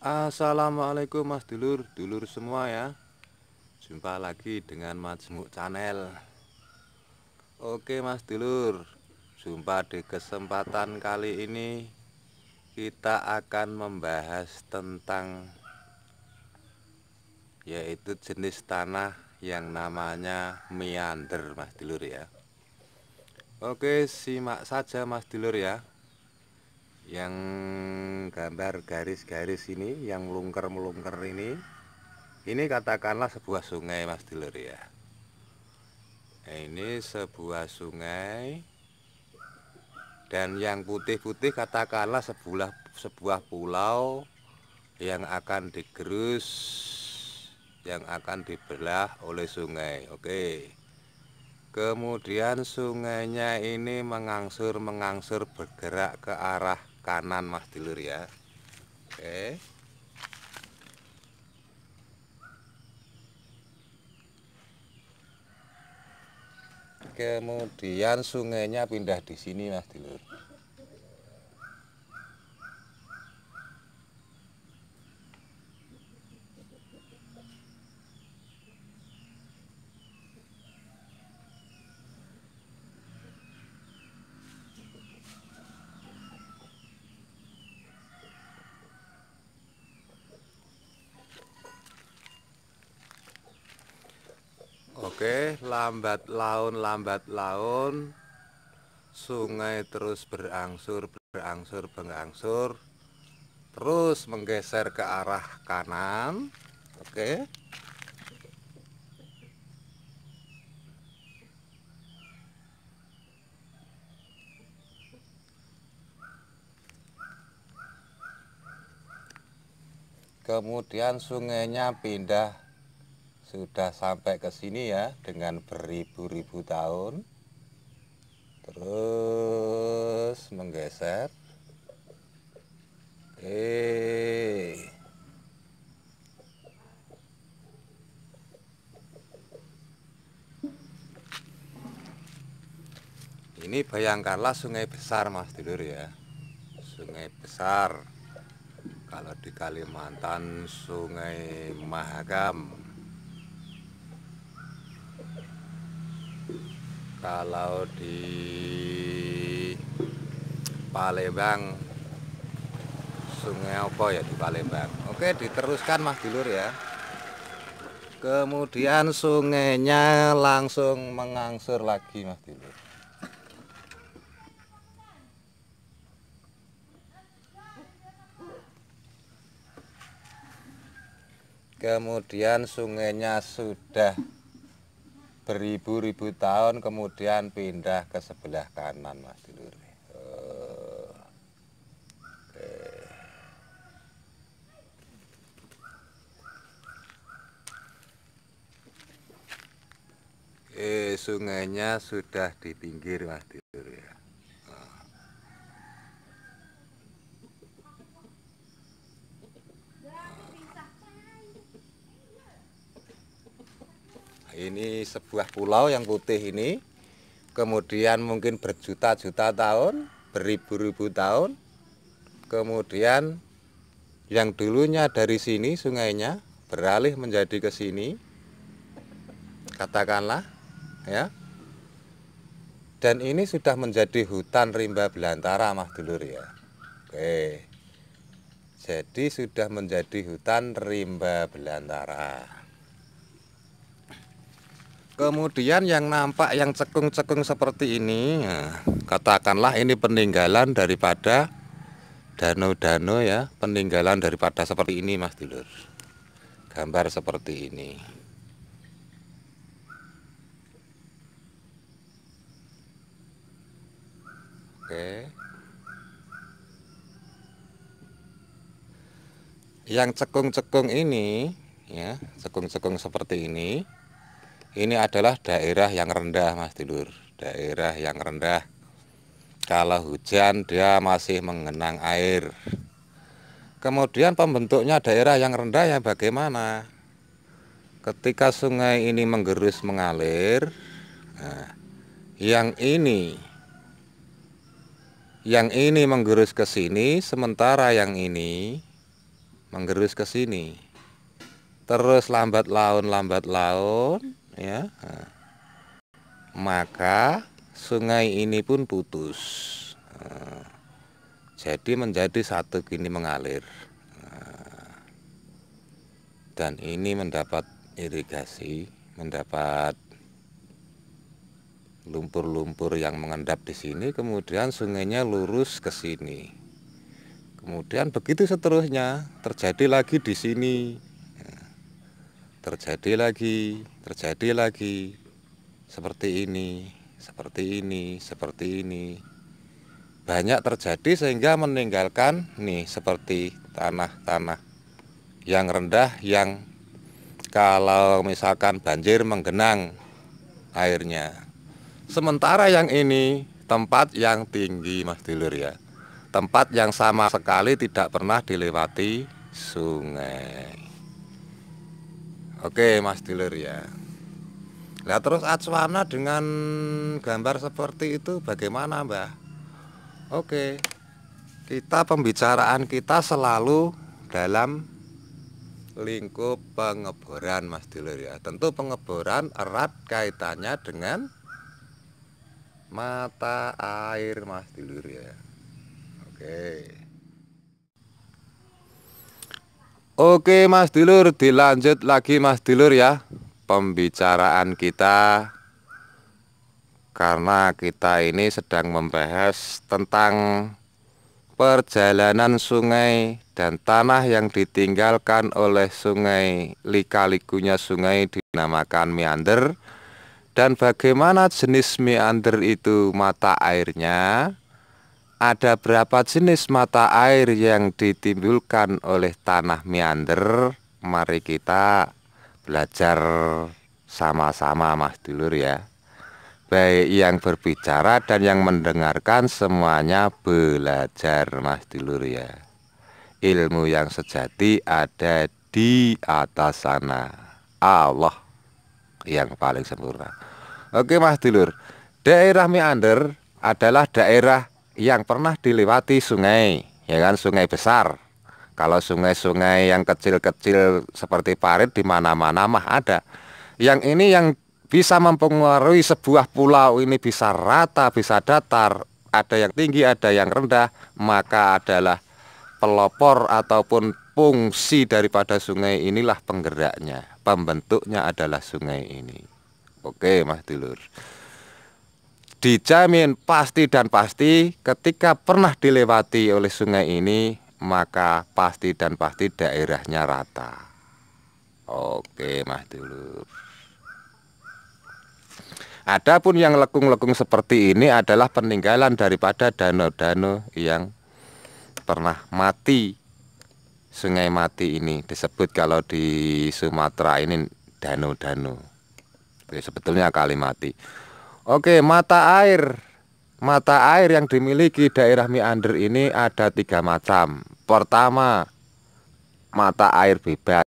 Assalamualaikum Mas Dulur, Dulur semua ya. Jumpa lagi dengan Mas Muk Channel. Oke Mas Dulur, jumpa di kesempatan kali ini kita akan membahas tentang yaitu jenis tanah yang namanya meander Mas Dulur ya. Oke, simak saja Mas Dulur ya yang gambar garis-garis ini yang melungker-melungker ini ini katakanlah sebuah sungai mas dealer ya nah, ini sebuah sungai dan yang putih-putih katakanlah sebuah sebuah pulau yang akan digerus yang akan dibelah oleh sungai oke kemudian sungainya ini mengangsur mengangsur bergerak ke arah kanan mas dulur ya oke kemudian sungainya pindah di sini mas dulur Oke, lambat laun lambat laun sungai terus berangsur berangsur berangsur terus menggeser ke arah kanan. Oke. Kemudian sungainya pindah sudah sampai ke sini ya dengan beribu-ribu tahun terus menggeser eh ini bayangkanlah sungai besar mas tidur ya sungai besar kalau di Kalimantan sungai Mahakam kalau di Palembang sungai apa ya di Palembang oke diteruskan Mas Dulur ya kemudian sungainya langsung mengangsur lagi Mas Dulur kemudian sungainya sudah beribu-ribu tahun kemudian pindah ke sebelah kanan Mas Dulur. okay. Eh, eh, eh, sungainya sudah di pinggir Mas Dulur. Ini sebuah pulau yang putih ini, kemudian mungkin berjuta-juta tahun, beribu-ribu tahun, kemudian yang dulunya dari sini sungainya beralih menjadi ke sini, katakanlah, ya. Dan ini sudah menjadi hutan rimba belantara, Mas Dulur ya. Oke. Jadi sudah menjadi hutan rimba belantara. Kemudian yang nampak yang cekung-cekung seperti ini, ya, katakanlah ini peninggalan daripada danau-danau ya, peninggalan daripada seperti ini Mas Dulur. Gambar seperti ini. Oke. Yang cekung-cekung ini ya, cekung-cekung seperti ini ini adalah daerah yang rendah Mas tidur daerah yang rendah. Kalau hujan dia masih mengenang air. Kemudian pembentuknya daerah yang rendah ya bagaimana? Ketika sungai ini menggerus mengalir, nah, yang ini yang ini menggerus ke sini sementara yang ini menggerus ke sini terus lambat laun lambat laun ya maka sungai ini pun putus jadi menjadi satu gini mengalir dan ini mendapat irigasi mendapat lumpur-lumpur yang mengendap di sini kemudian sungainya lurus ke sini kemudian begitu seterusnya terjadi lagi di sini terjadi lagi, terjadi lagi seperti ini, seperti ini, seperti ini. Banyak terjadi sehingga meninggalkan nih seperti tanah-tanah yang rendah yang kalau misalkan banjir menggenang airnya. Sementara yang ini tempat yang tinggi Mas Dilur ya. Tempat yang sama sekali tidak pernah dilewati sungai. Oke Mas Dilur ya Nah terus acuana dengan gambar seperti itu bagaimana Mbah? Oke Kita pembicaraan kita selalu dalam lingkup pengeboran Mas Dilur ya Tentu pengeboran erat kaitannya dengan mata air Mas Dilur ya Oke Oke Mas Dilur, dilanjut lagi Mas Dilur ya Pembicaraan kita Karena kita ini sedang membahas tentang Perjalanan sungai dan tanah yang ditinggalkan oleh sungai Lika-likunya sungai dinamakan meander Dan bagaimana jenis meander itu mata airnya ada berapa jenis mata air yang ditimbulkan oleh tanah meander? Mari kita belajar sama-sama Mas Dulur ya. Baik yang berbicara dan yang mendengarkan semuanya belajar Mas Dulur ya. Ilmu yang sejati ada di atas sana. Allah yang paling sempurna. Oke Mas Dulur, daerah meander adalah daerah yang pernah dilewati sungai, ya kan sungai besar. Kalau sungai-sungai yang kecil-kecil seperti parit di mana-mana mah ada. Yang ini yang bisa mempengaruhi sebuah pulau ini bisa rata, bisa datar, ada yang tinggi, ada yang rendah, maka adalah pelopor ataupun fungsi daripada sungai inilah penggeraknya. Pembentuknya adalah sungai ini. Oke, Mas Dulur dijamin pasti dan pasti ketika pernah dilewati oleh sungai ini maka pasti dan pasti daerahnya rata. Oke, Mas Dulur. Adapun yang lekung-lekung seperti ini adalah peninggalan daripada danau-danau yang pernah mati. Sungai mati ini disebut kalau di Sumatera ini danau-danau. Sebetulnya kali mati. Oke, mata air. Mata air yang dimiliki daerah Miander ini ada tiga macam. Pertama, mata air bebas,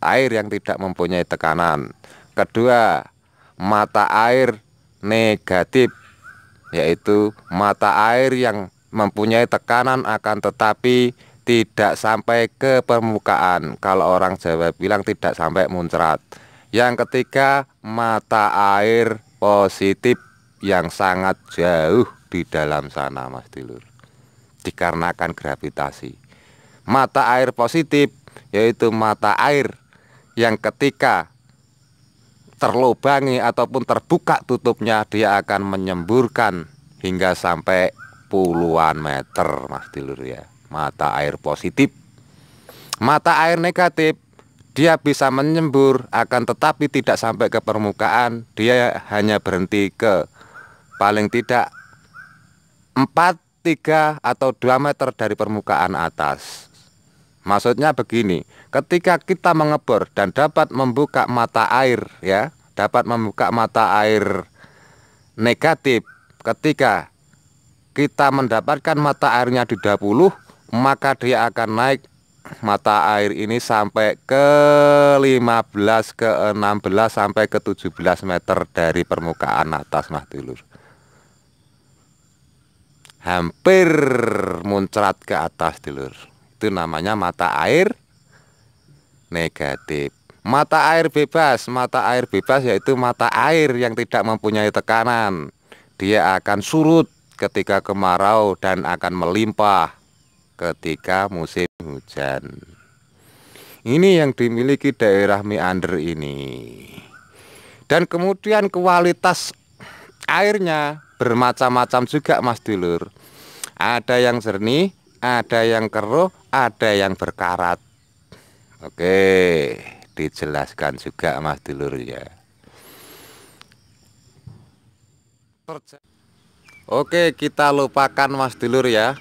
air yang tidak mempunyai tekanan. Kedua, mata air negatif, yaitu mata air yang mempunyai tekanan akan tetapi tidak sampai ke permukaan. Kalau orang Jawa bilang tidak sampai muncrat. Yang ketiga, mata air positif yang sangat jauh di dalam sana Mas Dilur dikarenakan gravitasi mata air positif yaitu mata air yang ketika terlubangi ataupun terbuka tutupnya dia akan menyemburkan hingga sampai puluhan meter Mas Dilur ya mata air positif mata air negatif dia bisa menyembur akan tetapi tidak sampai ke permukaan. Dia hanya berhenti ke paling tidak 4, 3 atau 2 meter dari permukaan atas. Maksudnya begini, ketika kita mengebor dan dapat membuka mata air ya, dapat membuka mata air negatif ketika kita mendapatkan mata airnya di 20 maka dia akan naik mata air ini sampai ke 15 ke 16 sampai ke 17 meter dari permukaan atas nah Dulur. Hampir muncrat ke atas Dulur. Itu namanya mata air negatif. Mata air bebas, mata air bebas yaitu mata air yang tidak mempunyai tekanan. Dia akan surut ketika kemarau dan akan melimpah ketika musim hujan. Ini yang dimiliki daerah Meander ini. Dan kemudian kualitas airnya bermacam-macam juga Mas Dulur. Ada yang jernih, ada yang keruh, ada yang berkarat. Oke, dijelaskan juga Mas Dulur ya. Oke, kita lupakan Mas Dulur ya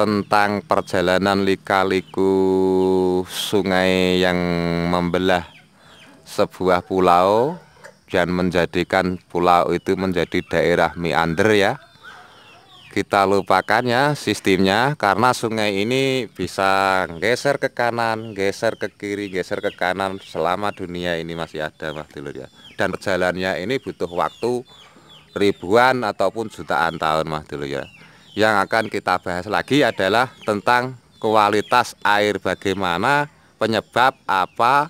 tentang perjalanan lika-liku sungai yang membelah sebuah pulau dan menjadikan pulau itu menjadi daerah meander ya kita lupakan ya sistemnya karena sungai ini bisa geser ke kanan, geser ke kiri, geser ke kanan selama dunia ini masih ada Mas dulu ya. Dan perjalannya ini butuh waktu ribuan ataupun jutaan tahun Mas dulu ya yang akan kita bahas lagi adalah tentang kualitas air bagaimana penyebab apa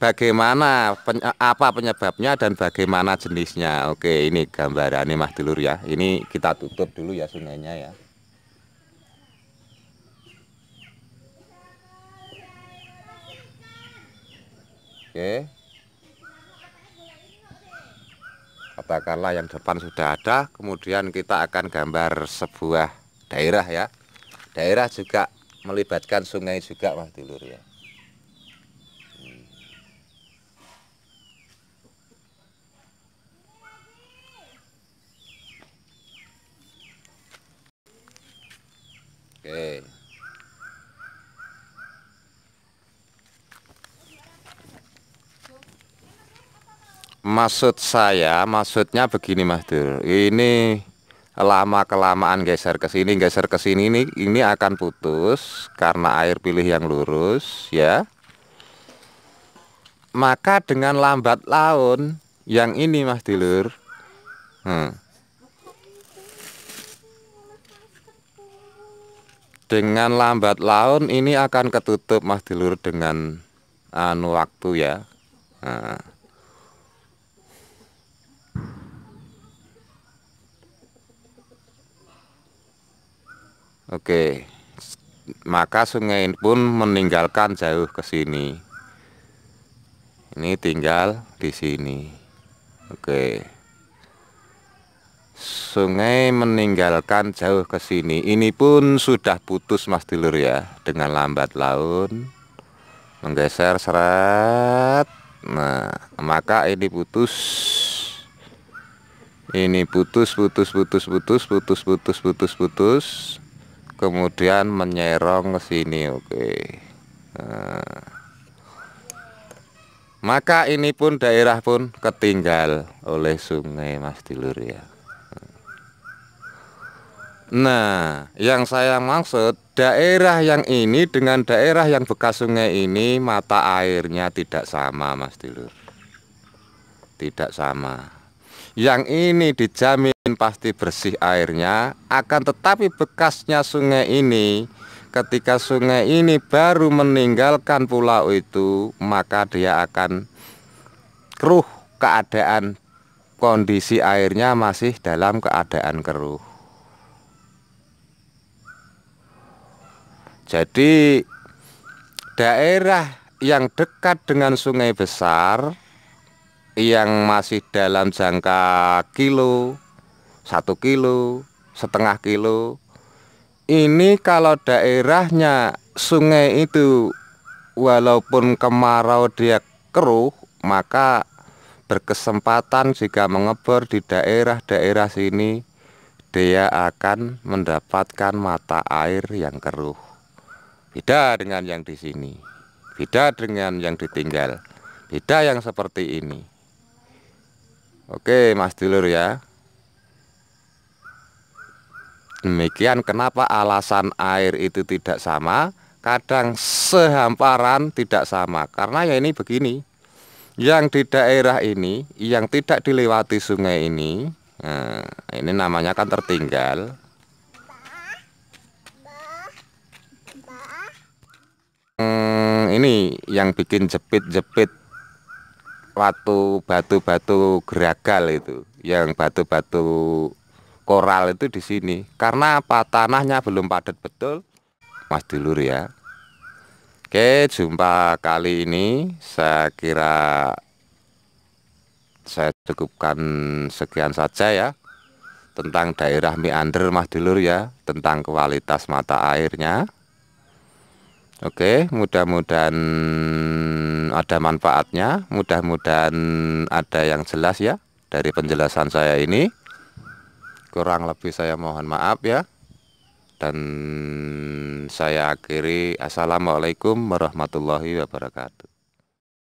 bagaimana pen, apa penyebabnya dan bagaimana jenisnya oke ini gambarannya mah dulur ya ini kita tutup dulu ya sungainya ya oke katakanlah yang depan sudah ada kemudian kita akan gambar sebuah daerah ya daerah juga melibatkan sungai juga Mas Dulur ya hmm. Oke. Okay. maksud saya maksudnya begini Mas Dur ini lama kelamaan geser ke sini geser ke sini ini ini akan putus karena air pilih yang lurus ya maka dengan lambat laun yang ini Mas Dilur hmm. dengan lambat laun ini akan ketutup Mas Dilur dengan anu waktu ya nah. Oke, maka sungai ini pun meninggalkan jauh ke sini. Ini tinggal di sini. Oke. Sungai meninggalkan jauh ke sini. Ini pun sudah putus Mas Dilur ya dengan lambat laun menggeser serat. Nah, maka ini putus ini putus putus putus putus putus putus putus putus kemudian menyerong ke sini oke eh, maka ini pun daerah pun ketinggal oleh sungai Mas Dilur ya Nah, yang saya maksud daerah yang ini dengan daerah yang bekas sungai ini mata airnya tidak sama, Mas Dilur. Tidak sama. Yang ini dijamin pasti bersih airnya akan tetapi bekasnya sungai ini ketika sungai ini baru meninggalkan pulau itu maka dia akan keruh keadaan kondisi airnya masih dalam keadaan keruh jadi daerah yang dekat dengan sungai besar yang masih dalam jangka kilo satu kilo setengah kilo ini kalau daerahnya sungai itu walaupun kemarau dia keruh maka berkesempatan jika mengebor di daerah-daerah sini dia akan mendapatkan mata air yang keruh beda dengan yang di sini beda dengan yang ditinggal beda yang seperti ini oke mas dulur ya demikian kenapa alasan air itu tidak sama kadang sehamparan tidak sama karena ya ini begini yang di daerah ini yang tidak dilewati sungai ini nah, ini namanya kan tertinggal hmm, ini yang bikin jepit-jepit waktu batu-batu geragal itu yang batu-batu koral itu di sini karena apa tanahnya belum padat betul Mas Dulur ya Oke jumpa kali ini saya kira saya cukupkan sekian saja ya tentang daerah Miander Mas Dulur ya tentang kualitas mata airnya Oke mudah-mudahan ada manfaatnya mudah-mudahan ada yang jelas ya dari penjelasan saya ini Kurang lebih saya mohon maaf ya. Dan saya akhiri Assalamualaikum warahmatullahi wabarakatuh.